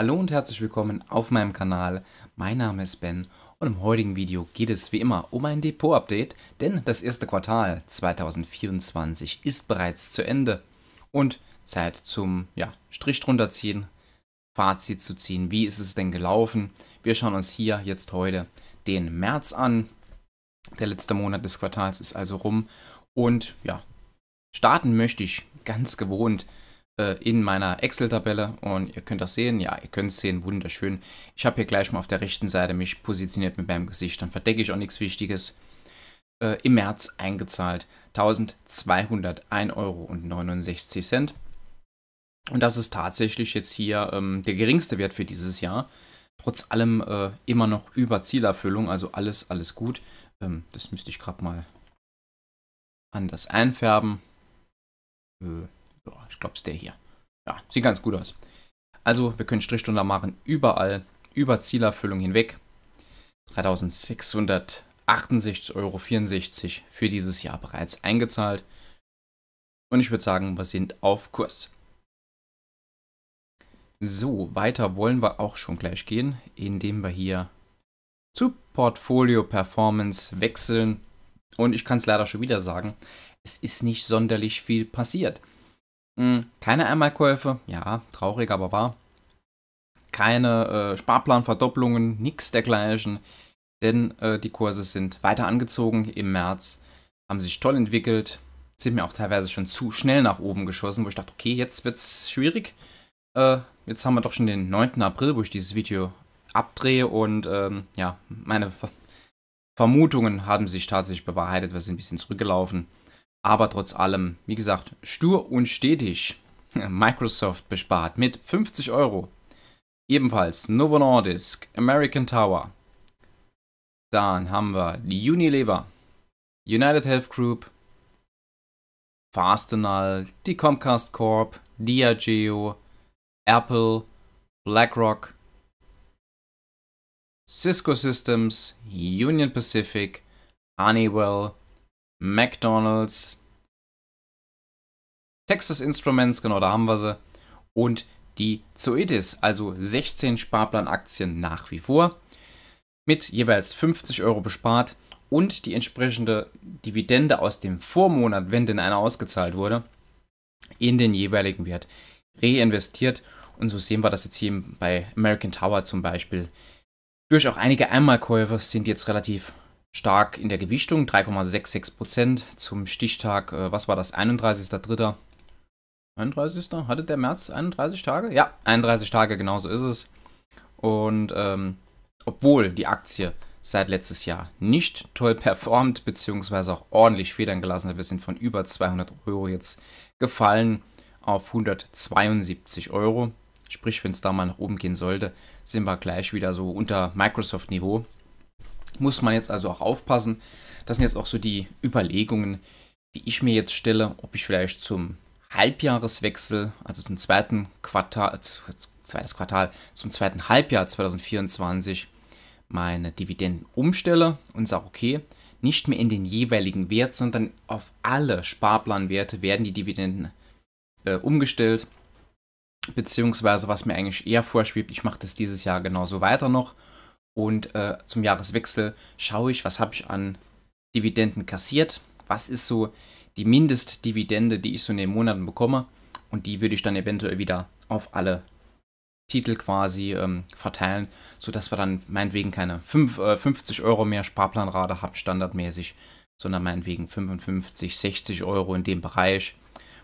Hallo und herzlich willkommen auf meinem Kanal. Mein Name ist Ben und im heutigen Video geht es wie immer um ein Depot-Update, denn das erste Quartal 2024 ist bereits zu Ende und Zeit zum ja, Strich drunter ziehen, Fazit zu ziehen. Wie ist es denn gelaufen? Wir schauen uns hier jetzt heute den März an. Der letzte Monat des Quartals ist also rum und ja, starten möchte ich ganz gewohnt äh, in meiner Excel-Tabelle und ihr könnt das sehen. Ja, ihr könnt es sehen, wunderschön. Ich habe hier gleich mal auf der rechten Seite mich positioniert mit meinem Gesicht, dann verdecke ich auch nichts Wichtiges. Äh, Im März eingezahlt 1201,69 Euro. Und das ist tatsächlich jetzt hier ähm, der geringste Wert für dieses Jahr. Trotz allem äh, immer noch über Zielerfüllung, also alles, alles gut. Ähm, das müsste ich gerade mal anders einfärben. Äh, ich glaube, es ist der hier. Ja, sieht ganz gut aus. Also, wir können Strich drunter machen, überall, über Zielerfüllung hinweg. 3668,64 Euro für dieses Jahr bereits eingezahlt. Und ich würde sagen, wir sind auf Kurs. So, weiter wollen wir auch schon gleich gehen, indem wir hier zu Portfolio Performance wechseln. Und ich kann es leider schon wieder sagen, es ist nicht sonderlich viel passiert. Hm, keine Einmalkäufe, ja, traurig, aber wahr. Keine äh, Sparplanverdopplungen, nichts dergleichen, denn äh, die Kurse sind weiter angezogen im März, haben sich toll entwickelt, sind mir auch teilweise schon zu schnell nach oben geschossen, wo ich dachte, okay, jetzt wird's schwierig. Äh, jetzt haben wir doch schon den 9. April, wo ich dieses Video abdrehe und ähm, ja, meine Ver Vermutungen haben sich tatsächlich bewahrheitet, wir sind ein bisschen zurückgelaufen. Aber trotz allem, wie gesagt, stur und stetig. Microsoft bespart mit 50 Euro. Ebenfalls Novo Nordisk, American Tower. Dann haben wir die Unilever, United Health Group, Fastenal, die Comcast Corp, Diageo, Apple, BlackRock, Cisco Systems, Union Pacific, Honeywell, McDonald's, Texas Instruments, genau, da haben wir sie. Und die Zoetis, also 16 Sparplanaktien nach wie vor, mit jeweils 50 Euro bespart und die entsprechende Dividende aus dem Vormonat, wenn denn einer ausgezahlt wurde, in den jeweiligen Wert reinvestiert. Und so sehen wir das jetzt hier bei American Tower zum Beispiel. Durch auch einige Einmalkäufe sind jetzt relativ stark in der Gewichtung, 3,66 zum Stichtag, äh, was war das, 31.3. 31. Hatte der März 31 Tage? Ja, 31 Tage, genau so ist es. Und ähm, obwohl die Aktie seit letztes Jahr nicht toll performt, beziehungsweise auch ordentlich federn gelassen hat, wir sind von über 200 Euro jetzt gefallen auf 172 Euro. Sprich, wenn es da mal nach oben gehen sollte, sind wir gleich wieder so unter Microsoft-Niveau. Muss man jetzt also auch aufpassen. Das sind jetzt auch so die Überlegungen, die ich mir jetzt stelle, ob ich vielleicht zum Halbjahreswechsel, also zum zweiten Quartal, zweites Quartal, zum zweiten Halbjahr 2024 meine Dividenden umstelle und sage, okay, nicht mehr in den jeweiligen Wert, sondern auf alle Sparplanwerte werden die Dividenden äh, umgestellt. Beziehungsweise, was mir eigentlich eher vorschwebt, ich mache das dieses Jahr genauso weiter noch und äh, zum Jahreswechsel schaue ich, was habe ich an Dividenden kassiert, was ist so die Mindestdividende, die ich so in den Monaten bekomme. Und die würde ich dann eventuell wieder auf alle Titel quasi ähm, verteilen, sodass wir dann meinetwegen keine 5, äh, 50 Euro mehr Sparplanrate haben standardmäßig, sondern meinetwegen 55, 60 Euro in dem Bereich.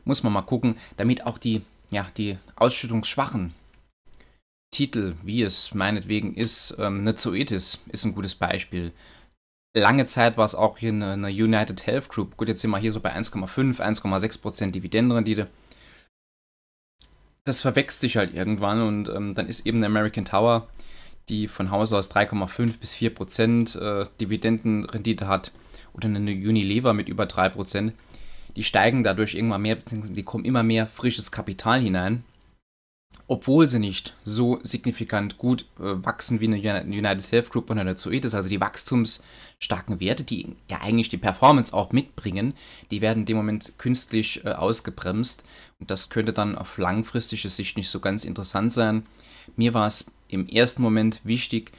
Muss man mal gucken, damit auch die, ja, die ausschüttungsschwachen Titel, wie es meinetwegen ist, eine ähm, Zoetis ist ein gutes Beispiel. Lange Zeit war es auch hier eine, eine United Health Group. Gut, jetzt sind wir hier so bei 1,5, 1,6% Dividendenrendite. Das verwechselt sich halt irgendwann und ähm, dann ist eben eine American Tower, die von Haus aus 3,5 bis 4% äh, Dividendenrendite hat, oder eine Unilever mit über 3%, die steigen dadurch irgendwann mehr, beziehungsweise die kommen immer mehr frisches Kapital hinein obwohl sie nicht so signifikant gut äh, wachsen wie eine United Health Group und eine Zoetis, also die wachstumsstarken Werte, die ja eigentlich die Performance auch mitbringen, die werden in dem Moment künstlich äh, ausgebremst und das könnte dann auf langfristige Sicht nicht so ganz interessant sein. Mir war es im ersten Moment wichtig,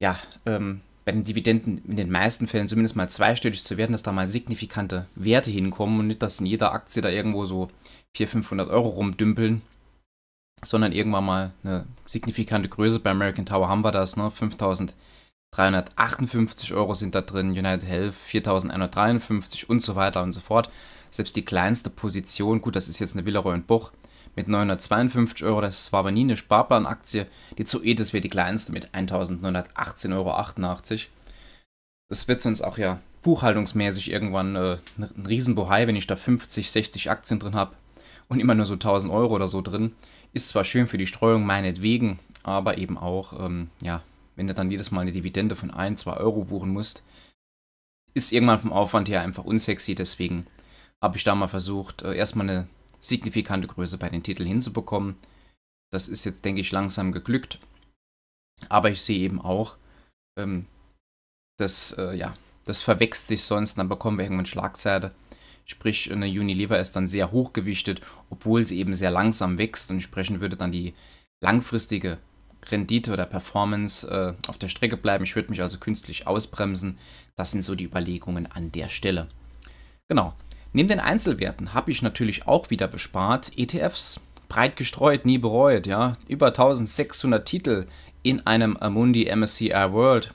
ja, ähm, bei den Dividenden in den meisten Fällen zumindest mal zweistellig zu werden, dass da mal signifikante Werte hinkommen und nicht, dass in jeder Aktie da irgendwo so 400, 500 Euro rumdümpeln sondern irgendwann mal eine signifikante Größe. Bei American Tower haben wir das, ne? 5358 Euro sind da drin, United Health 4153 und so weiter und so fort. Selbst die kleinste Position, gut, das ist jetzt eine Villaroy und Boch mit 952 Euro, das war aber nie eine Sparplanaktie. Die Zoetis wäre die kleinste mit 1918,88 Euro. Das wird uns auch ja buchhaltungsmäßig irgendwann äh, ein Riesenbohai, wenn ich da 50, 60 Aktien drin habe und immer nur so 1000 Euro oder so drin. Ist zwar schön für die Streuung meinetwegen, aber eben auch, ähm, ja, wenn du dann jedes Mal eine Dividende von 1, 2 Euro buchen musst, ist irgendwann vom Aufwand her einfach unsexy. Deswegen habe ich da mal versucht, äh, erstmal eine signifikante Größe bei den Titeln hinzubekommen. Das ist jetzt, denke ich, langsam geglückt. Aber ich sehe eben auch, ähm, dass, äh, ja, das verwächst sich sonst, dann bekommen wir irgendwann Schlagzeile Sprich, eine Unilever ist dann sehr hochgewichtet, obwohl sie eben sehr langsam wächst und entsprechend würde dann die langfristige Rendite oder Performance äh, auf der Strecke bleiben. Ich würde mich also künstlich ausbremsen. Das sind so die Überlegungen an der Stelle. Genau. Neben den Einzelwerten habe ich natürlich auch wieder bespart ETFs. Breit gestreut, nie bereut, ja. Über 1600 Titel in einem Amundi MSCI World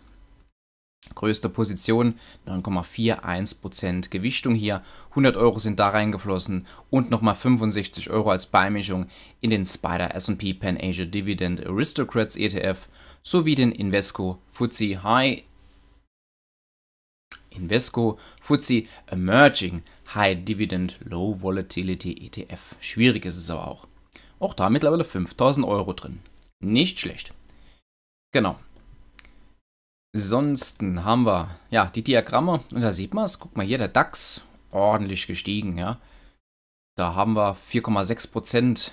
größter Position 9,41% Gewichtung hier. 100 Euro sind da reingeflossen und nochmal 65 Euro als Beimischung in den Spider S&P Pan Asia Dividend Aristocrats ETF sowie den Invesco FTSE High Invesco FTSE Emerging High Dividend Low Volatility ETF. Schwierig ist es aber auch. Auch da mittlerweile 5000 Euro drin. Nicht schlecht. Genau, Ansonsten haben wir ja die Diagramme und da sieht man es. Guck mal hier, der DAX ordentlich gestiegen, ja. Da haben wir 4,6%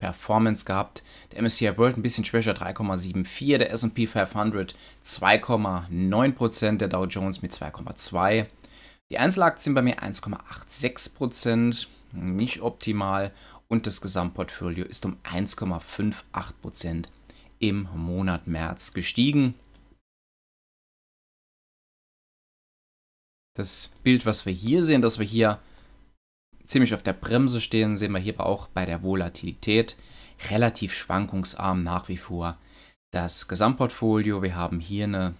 Performance gehabt. Der MSCI World ein bisschen schwächer, 3,74%. Der S&P 500 2,9%. Der Dow Jones mit 2,2%. Die Einzelaktien bei mir 1,86%. Nicht optimal. Und das Gesamtportfolio ist um 1,58% im Monat März gestiegen. Das Bild, was wir hier sehen, dass wir hier ziemlich auf der Bremse stehen, sehen wir hier aber auch bei der Volatilität relativ schwankungsarm nach wie vor. Das Gesamtportfolio, wir haben hier eine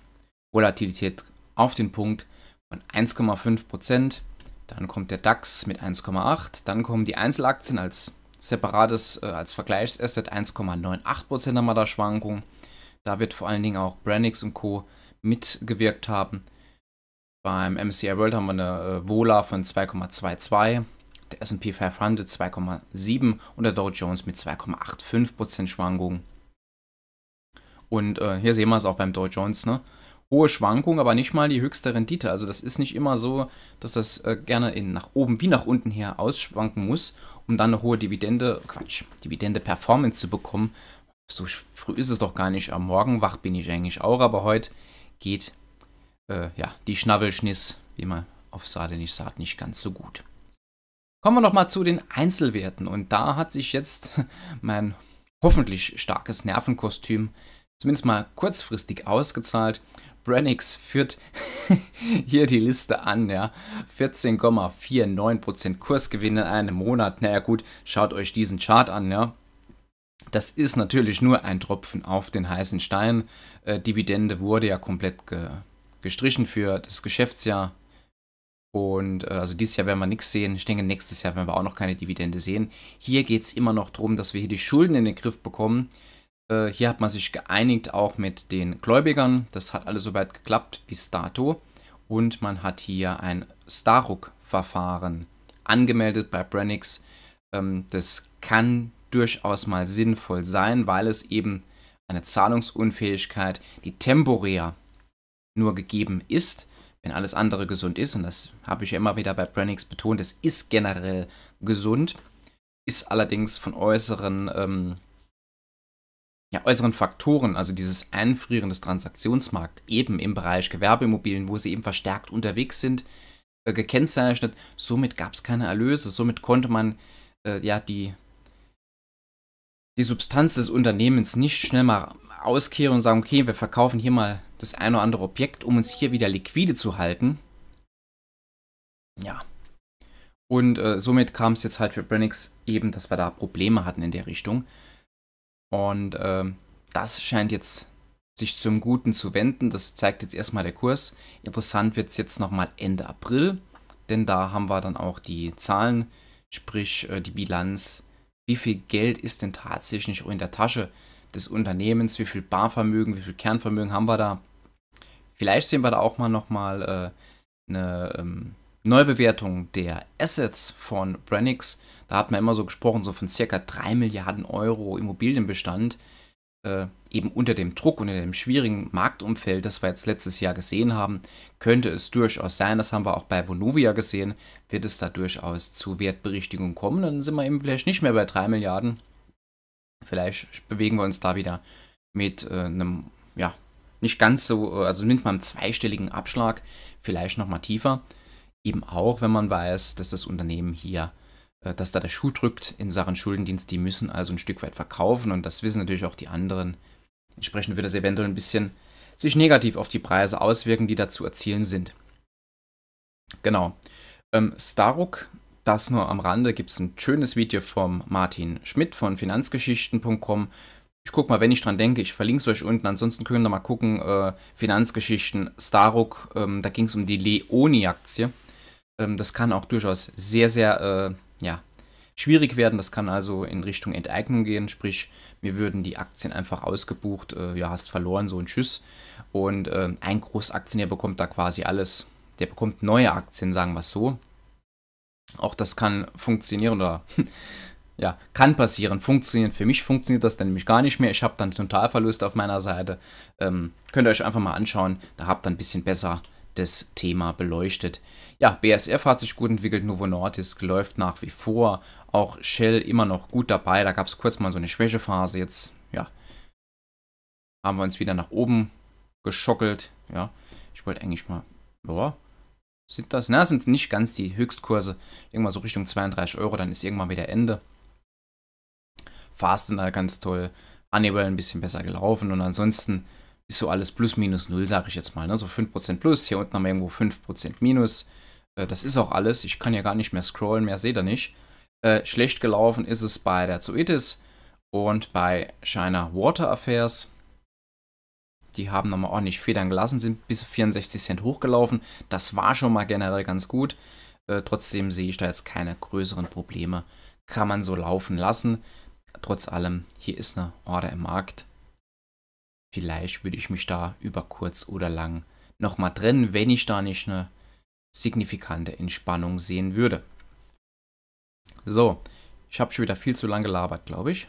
Volatilität auf den Punkt von 1,5%. Dann kommt der DAX mit 1,8%. Dann kommen die Einzelaktien als separates, äh, als Vergleichsasset 1,98% haben wir da Schwankungen. Da wird vor allen Dingen auch Brandix und Co. mitgewirkt haben. Beim MSCI World haben wir eine äh, Vola von 2,22, der SP 500 2,7 und der Dow Jones mit 2,85% Schwankungen. Und äh, hier sehen wir es auch beim Dow Jones, ne? Hohe Schwankungen, aber nicht mal die höchste Rendite. Also das ist nicht immer so, dass das äh, gerne in, nach oben wie nach unten her ausschwanken muss, um dann eine hohe Dividende, Quatsch, Dividende-Performance zu bekommen. So früh ist es doch gar nicht. Am Morgen wach bin ich eigentlich auch, aber heute geht äh, ja, die Schnabelschniss, wie man auf Saarlänisch sagt, nicht ganz so gut. Kommen wir nochmal zu den Einzelwerten. Und da hat sich jetzt mein hoffentlich starkes Nervenkostüm zumindest mal kurzfristig ausgezahlt. Brennix führt hier die Liste an, ja. 14,49% Kursgewinn in einem Monat. Naja gut, schaut euch diesen Chart an, ja. Das ist natürlich nur ein Tropfen auf den heißen Stein. Äh, Dividende wurde ja komplett gestrichen für das Geschäftsjahr. Und äh, also dieses Jahr werden wir nichts sehen. Ich denke, nächstes Jahr werden wir auch noch keine Dividende sehen. Hier geht es immer noch darum, dass wir hier die Schulden in den Griff bekommen. Äh, hier hat man sich geeinigt auch mit den Gläubigern. Das hat alles soweit geklappt bis dato. Und man hat hier ein Staruk-Verfahren angemeldet bei Brennix. Ähm, das kann durchaus mal sinnvoll sein, weil es eben eine Zahlungsunfähigkeit, die temporär nur gegeben ist. Wenn alles andere gesund ist, und das habe ich ja immer wieder bei Brennix betont, es ist generell gesund, ist allerdings von äußeren, ähm, ja, äußeren Faktoren, also dieses Einfrieren des Transaktionsmarkts eben im Bereich Gewerbeimmobilien, wo sie eben verstärkt unterwegs sind, äh, gekennzeichnet. Somit gab es keine Erlöse, somit konnte man äh, ja die die Substanz des Unternehmens nicht schnell mal auskehren und sagen, okay, wir verkaufen hier mal das ein oder andere Objekt, um uns hier wieder liquide zu halten. Ja. Und äh, somit kam es jetzt halt für Brennix eben, dass wir da Probleme hatten in der Richtung. Und äh, das scheint jetzt sich zum Guten zu wenden. Das zeigt jetzt erstmal der Kurs. Interessant wird es jetzt nochmal Ende April, denn da haben wir dann auch die Zahlen, sprich äh, die Bilanz. Wie viel Geld ist denn tatsächlich in der Tasche? des Unternehmens, wie viel Barvermögen, wie viel Kernvermögen haben wir da. Vielleicht sehen wir da auch mal nochmal äh, eine ähm, Neubewertung der Assets von Brennix. Da hat man immer so gesprochen, so von circa 3 Milliarden Euro Immobilienbestand. Äh, eben unter dem Druck, unter dem schwierigen Marktumfeld, das wir jetzt letztes Jahr gesehen haben, könnte es durchaus sein, das haben wir auch bei Vonovia gesehen, wird es da durchaus zu Wertberichtigung kommen. Dann sind wir eben vielleicht nicht mehr bei 3 Milliarden, vielleicht bewegen wir uns da wieder mit äh, einem, ja, nicht ganz so, äh, also mit einem zweistelligen Abschlag vielleicht nochmal tiefer. Eben auch, wenn man weiß, dass das Unternehmen hier, äh, dass da der Schuh drückt in Sachen Schuldendienst, die müssen also ein Stück weit verkaufen und das wissen natürlich auch die anderen. Entsprechend würde das eventuell ein bisschen sich negativ auf die Preise auswirken, die da zu erzielen sind. Genau. Ähm, Staruk das nur am Rande gibt es ein schönes Video vom Martin Schmidt von finanzgeschichten.com. Ich gucke mal, wenn ich dran denke, ich verlinke es euch unten. Ansonsten könnt ihr mal gucken, äh, Finanzgeschichten, Staruk, ähm, da ging es um die Leoni-Aktie. Ähm, das kann auch durchaus sehr, sehr äh, ja, schwierig werden. Das kann also in Richtung Enteignung gehen, sprich, mir würden die Aktien einfach ausgebucht, äh, ja, hast verloren, so ein Tschüss. Und äh, ein Großaktionär bekommt da quasi alles. Der bekommt neue Aktien, sagen wir es so auch das kann funktionieren oder ja, kann passieren, funktioniert. Für mich funktioniert das dann nämlich gar nicht mehr. Ich habe dann Totalverluste auf meiner Seite. Ähm, könnt ihr euch einfach mal anschauen. Da habt ihr ein bisschen besser das Thema beleuchtet. Ja, BSF hat sich gut entwickelt, Novo Nordisk läuft nach wie vor, auch Shell immer noch gut dabei. Da gab es kurz mal so eine Schwächephase. Jetzt, ja, haben wir uns wieder nach oben geschockelt. Ja, ich wollte eigentlich mal, boah, sind das, na, sind nicht ganz die Höchstkurse. Irgendwann so Richtung 32 Euro, dann ist irgendwann wieder Ende. Fast Fastener ganz toll, Honeywell ein bisschen besser gelaufen und ansonsten ist so alles plus minus null, sage ich jetzt mal. Ne? So 5% plus, hier unten haben wir irgendwo 5% minus. Äh, das ist auch alles. Ich kann ja gar nicht mehr scrollen, mehr seht ihr nicht. Äh, schlecht gelaufen ist es bei der Zoetis und bei China Water Affairs. Die haben nochmal ordentlich Federn gelassen, sind bis 64 Cent hochgelaufen. Das war schon mal generell ganz gut. Äh, trotzdem sehe ich da jetzt keine größeren Probleme. Kann man so laufen lassen. Trotz allem, hier ist eine Order im Markt. Vielleicht würde ich mich da über kurz oder lang nochmal trennen, wenn ich da nicht eine signifikante Entspannung sehen würde. So, ich habe schon wieder viel zu lange gelabert, glaube ich.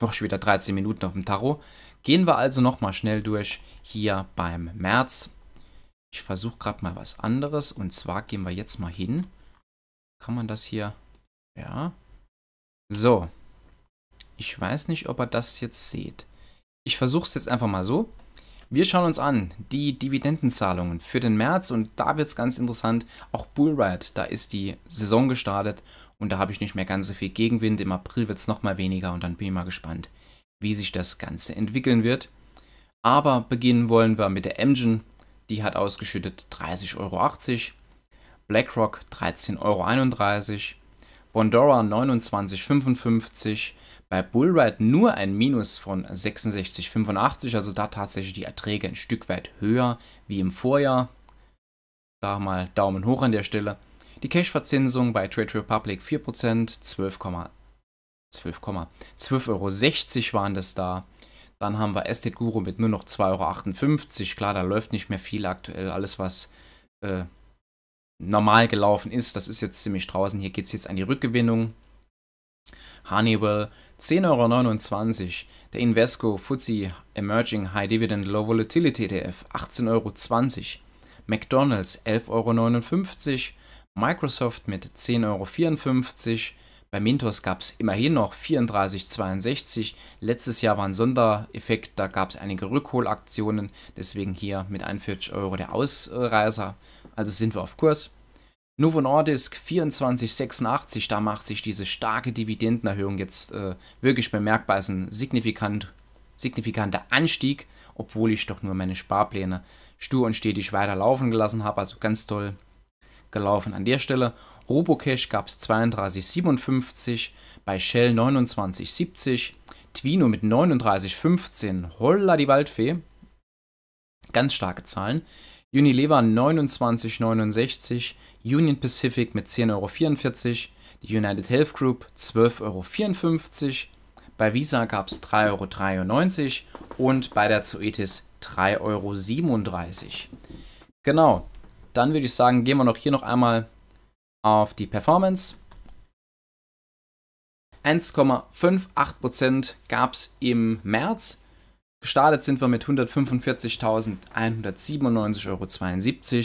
Noch schon wieder 13 Minuten auf dem Tarot. Gehen wir also nochmal schnell durch hier beim März. Ich versuche gerade mal was anderes und zwar gehen wir jetzt mal hin. Kann man das hier? Ja. So. Ich weiß nicht, ob ihr das jetzt seht. Ich versuche es jetzt einfach mal so. Wir schauen uns an die Dividendenzahlungen für den März und da wird es ganz interessant. Auch Bullride, da ist die Saison gestartet und da habe ich nicht mehr ganz so viel Gegenwind. Im April wird es nochmal weniger und dann bin ich mal gespannt, wie sich das Ganze entwickeln wird. Aber beginnen wollen wir mit der Engine. die hat ausgeschüttet 30,80 Euro, BlackRock 13,31 Euro, Bondora 29,55 Euro. bei Bullride nur ein Minus von 66,85, also da tatsächlich die Erträge ein Stück weit höher wie im Vorjahr. Da mal Daumen hoch an der Stelle. Die Cash-Verzinsung bei Trade Republic 4%, 12,8 12, 12,60 Euro waren das da. Dann haben wir Estate Guru mit nur noch 2,58 Euro. Klar, da läuft nicht mehr viel aktuell. Alles, was äh, normal gelaufen ist, das ist jetzt ziemlich draußen. Hier geht es jetzt an die Rückgewinnung. Honeywell 10,29 Euro. Der Invesco FTSE Emerging High Dividend Low Volatility ETF 18,20 Euro. McDonald's 11,59 Euro. Microsoft mit 10,54 Euro. Bei Mintos gab es immerhin noch 34,62. Letztes Jahr war ein Sondereffekt, da gab es einige Rückholaktionen. Deswegen hier mit 41 Euro der Ausreißer. Also sind wir auf Kurs. Novo Nordisk 24,86, da macht sich diese starke Dividendenerhöhung jetzt äh, wirklich bemerkbar. Es Ist ein signifikant, signifikanter Anstieg, obwohl ich doch nur meine Sparpläne stur und stetig weiter laufen gelassen habe. Also ganz toll gelaufen. An der Stelle Robocash gab es 32,57, bei Shell 29,70, Twino mit 39,15, holla die Waldfee, ganz starke Zahlen. Unilever 29,69, Union Pacific mit 10,44 Euro, die United Health Group 12,54 Euro, bei Visa gab es 3,93 Euro und bei der Zoetis 3,37 Euro. Genau, dann würde ich sagen, gehen wir noch hier noch einmal auf die Performance. 1,58% gab es im März. Gestartet sind wir mit 145.197,72 Euro.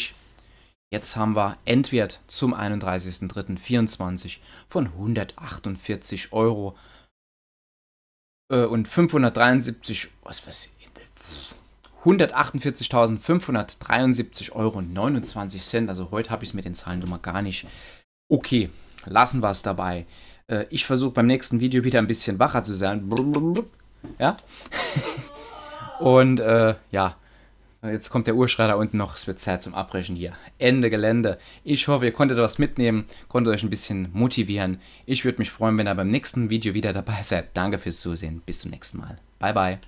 Jetzt haben wir Endwert zum 31.03.24 von 148 Euro äh, und 573, was weiß ich, 148.573,29 Euro. Also heute habe ich es mit den Zahlen immer gar nicht. Okay, lassen wir es dabei. Äh, ich versuche beim nächsten Video wieder ein bisschen wacher zu sein. Ja? Und äh, ja, jetzt kommt der Urschrei da unten noch. Es wird Zeit zum Abbrechen hier. Ende Gelände. Ich hoffe, ihr konntet was mitnehmen, konntet euch ein bisschen motivieren. Ich würde mich freuen, wenn ihr beim nächsten Video wieder dabei seid. Danke fürs Zusehen. Bis zum nächsten Mal. Bye, bye.